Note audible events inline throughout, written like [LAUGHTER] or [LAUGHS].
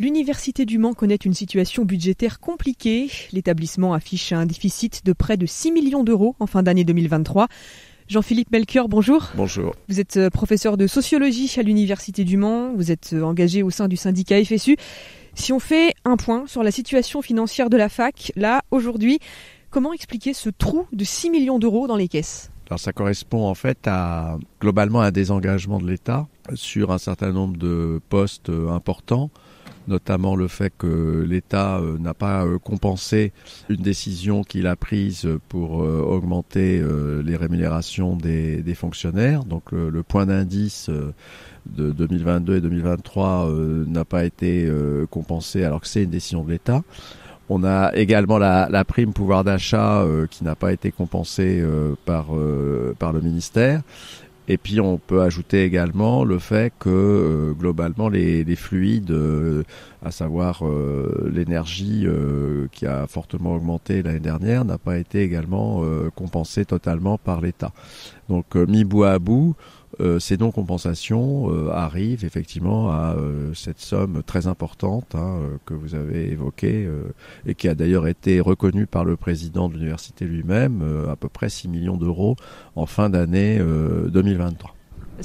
L'Université du Mans connaît une situation budgétaire compliquée. L'établissement affiche un déficit de près de 6 millions d'euros en fin d'année 2023. Jean-Philippe Melchior, bonjour. Bonjour. Vous êtes euh, professeur de sociologie à l'Université du Mans. Vous êtes euh, engagé au sein du syndicat FSU. Si on fait un point sur la situation financière de la fac, là, aujourd'hui, comment expliquer ce trou de 6 millions d'euros dans les caisses alors ça correspond en fait à globalement à un désengagement de l'État sur un certain nombre de postes euh, importants notamment le fait que l'État euh, n'a pas euh, compensé une décision qu'il a prise pour euh, augmenter les rémunérations des, fonctionnaires. Donc le, point d'indice de 2022 et 2023 n'a pas été compensé alors que c'est une décision de l'État. On a également la, prime pouvoir d'achat qui n'a pas été compensée par, par le ministère. Et puis on peut ajouter également le fait que euh, globalement les, fluides, euh, à savoir euh, l'énergie qui a fortement augmenté l'année dernière, n'a pas été également compensée totalement par l'État. Donc mis bout à bout, euh, ces non-compensations euh, arrivent effectivement à euh, cette somme très importante hein, que vous avez évoquée et qui a d'ailleurs été reconnue par le président de l'université lui-même, à peu près 6 millions d'euros en fin d'année 2023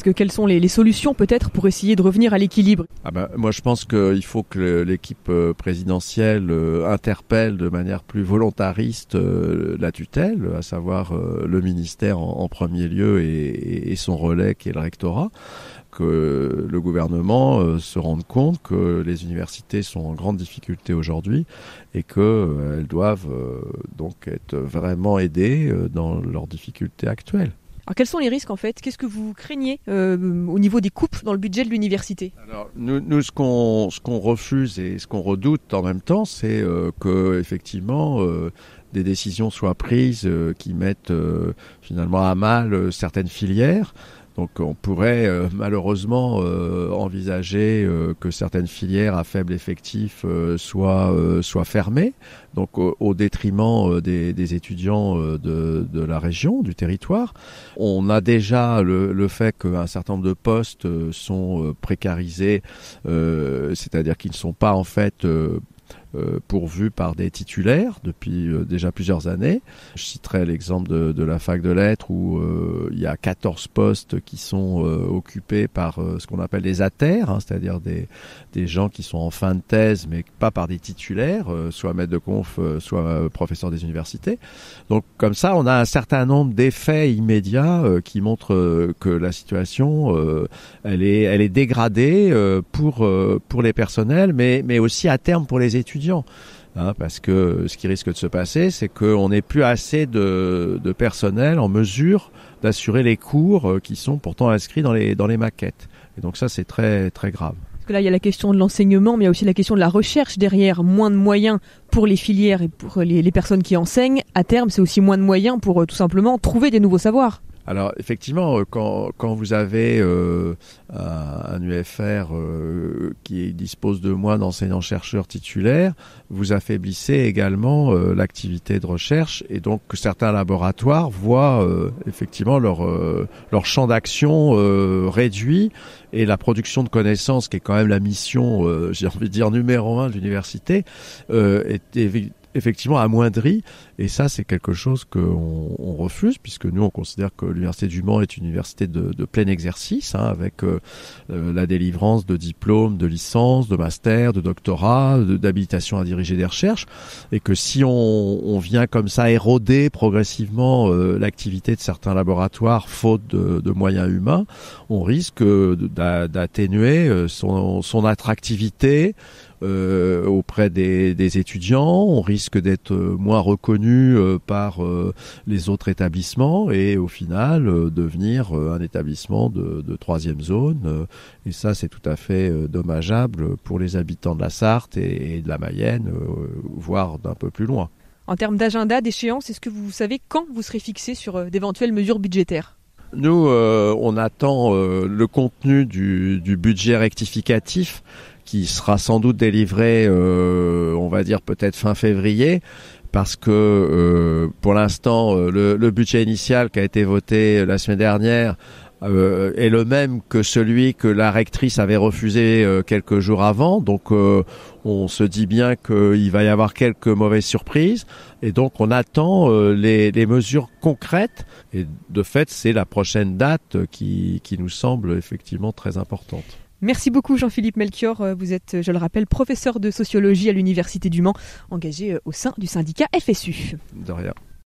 quelles sont les, solutions peut-être pour essayer de revenir à l'équilibre ah ben, Moi je pense qu'il faut que l'équipe euh, présidentielle euh, interpelle de manière plus volontariste euh, la tutelle, à savoir le ministère en, premier lieu et, son relais qui est le rectorat que le gouvernement se rende compte que les universités sont en grande difficulté aujourd'hui et qu'elles doivent donc être vraiment aidées dans leurs difficultés actuelles. Alors quels sont les risques en fait Qu'est-ce que vous craignez euh, au niveau des coupes dans le budget de l'université Alors nous, ce qu'on ce qu'on refuse et ce qu'on redoute en même temps, c'est euh, que effectivement euh, des décisions soient prises qui mettent finalement à mal certaines filières. Donc on pourrait euh, malheureusement euh, envisager euh, que certaines filières à faible effectif soient, soient fermées, donc au, détriment des, des étudiants de, de, la région, du territoire. On a déjà le, le fait qu'un certain nombre de postes sont précarisés, c'est-à-dire qu'ils ne sont pas en fait euh, pourvus par des titulaires depuis euh, déjà plusieurs années. Je citerai l'exemple de, de, la fac de lettres où euh, il y a 14 postes qui sont occupés par ce qu'on appelle des athères, hein, c'est-à-dire des, des gens qui sont en fin de thèse mais pas par des titulaires, soit maître de conf, soit professeur des universités. Donc comme ça, on a un certain nombre d'effets immédiats qui montrent que la situation elle est elle est dégradée pour pour les personnels, mais mais aussi à terme pour les étudiants. Hein, parce que ce qui risque de se passer, c'est qu'on n'ait plus assez de, personnel en mesure d'assurer les cours euh, qui sont pourtant inscrits dans les, dans les maquettes. Et donc ça, c'est très, très grave. Parce que là, il y a la question de l'enseignement, mais il y a aussi la question de la recherche derrière. Moins de moyens pour les filières et pour les personnes qui enseignent. À terme, c'est aussi moins de moyens pour euh, tout simplement trouver des nouveaux savoirs. Alors effectivement, euh, quand, quand vous avez euh, un UFR euh, qui dispose de moins d'enseignants-chercheurs titulaires, vous affaiblissez également l'activité de recherche et donc certains laboratoires voient effectivement leur, leur champ d'action réduit et la production de connaissances, qui est quand même la mission, [LAUGHS] j'ai envie de dire, numéro un de l'université, est, est effectivement amoindri. Et ça, c'est quelque chose qu'on on refuse, puisque nous, on considère que l'Université du Mans est une université de, plein exercice, hein, avec euh, euh, la délivrance de diplômes, de licences, de masters, de doctorats, d'habilitation à diriger des recherches. Et que si on, vient comme ça éroder progressivement euh, l'activité de certains laboratoires, faute de, moyens humains, on risque d'atténuer son, son attractivité euh, auprès des, des, étudiants, on risque d'être euh, moins reconnu euh, par euh, les autres établissements et au final devenir un établissement de, de troisième zone. et ça, c'est tout à fait dommageable pour les habitants de la Sarthe et, de la Mayenne, voire d'un peu plus loin. En termes d'agenda, d'échéance, est-ce que vous savez quand vous serez fixé sur d'éventuelles mesures budgétaires Nous, on attend le contenu du, du budget rectificatif qui sera sans doute délivré, euh, on va dire peut-être fin février parce que euh, pour l'instant euh, le, budget initial qui a été voté la semaine dernière est le même que celui que la rectrice avait refusé quelques jours avant. Donc on se dit bien qu'il va y avoir quelques mauvaises surprises et donc on attend les, les, mesures concrètes et de fait c'est la prochaine date qui, qui nous semble effectivement très importante. Merci beaucoup Jean-Philippe Melchior. Euh, vous êtes, euh, je le rappelle, professeur de sociologie à l'Université du Mans, engagé euh, au sein du syndicat FSU. De rien.